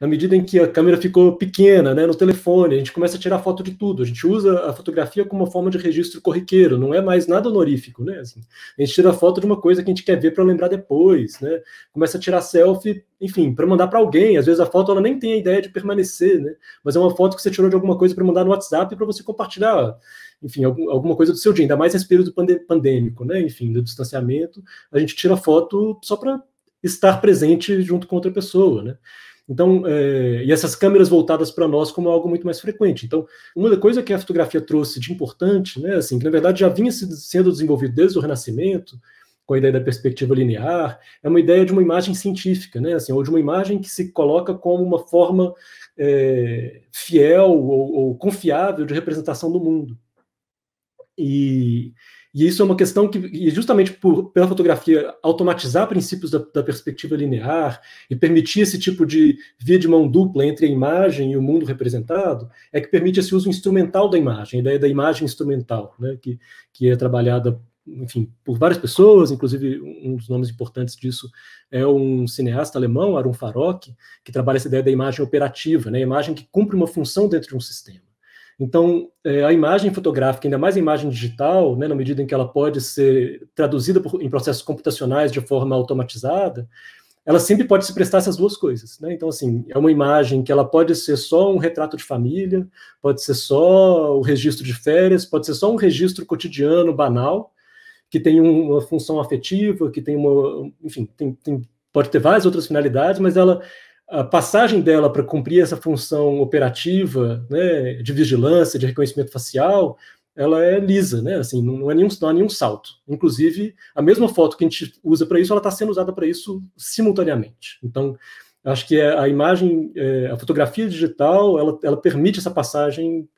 na medida em que a câmera ficou pequena, né, no telefone, a gente começa a tirar foto de tudo. A gente usa a fotografia como uma forma de registro corriqueiro, não é mais nada honorífico, né? Assim, a gente tira foto de uma coisa que a gente quer ver para lembrar depois, né? Começa a tirar selfie, enfim, para mandar para alguém. Às vezes a foto ela nem tem a ideia de permanecer, né? Mas é uma foto que você tirou de alguma coisa para mandar no WhatsApp para você compartilhar, enfim, algum, alguma coisa do seu dia. Ainda mais nesse período pandêmico, né? Enfim, do distanciamento, a gente tira foto só para estar presente junto com outra pessoa, né? Então, é, e essas câmeras voltadas para nós como algo muito mais frequente. Então, uma coisa que a fotografia trouxe de importante, né, assim, que na verdade já vinha sendo desenvolvido desde o Renascimento, com a ideia da perspectiva linear, é uma ideia de uma imagem científica, né, assim, ou de uma imagem que se coloca como uma forma é, fiel ou, ou confiável de representação do mundo. E e isso é uma questão que, justamente por, pela fotografia automatizar princípios da, da, perspectiva linear e permitir esse tipo de via de mão dupla entre a imagem e o mundo representado, é que permite esse uso instrumental da imagem, a ideia da imagem instrumental, né, que, que é trabalhada, enfim, por várias pessoas, inclusive um dos nomes importantes disso é um cineasta alemão, Aaron Farok, que trabalha essa ideia da imagem operativa, né, a imagem que cumpre uma função dentro de um sistema. Então, é, a imagem fotográfica, ainda mais a imagem digital, né, na medida em que ela pode ser traduzida por, em processos computacionais de forma automatizada, ela sempre pode se prestar essas duas coisas, né? Então, assim, é uma imagem que ela pode ser só um retrato de família, pode ser só o registro de férias, pode ser só um registro cotidiano, banal, que tem uma função afetiva, que tem uma, enfim, tem, tem, pode ter várias outras finalidades, mas ela a passagem dela para cumprir essa função operativa, né, de vigilância, de reconhecimento facial, ela é lisa, né? Assim, não, é nenhum, não há nenhum salto. Inclusive, a mesma foto que a gente usa para isso, ela está sendo usada para isso simultaneamente. Então, acho que é a imagem, é, a fotografia digital, ela, ela permite essa passagem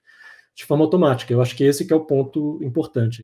de forma automática. Eu acho que esse que é o ponto importante.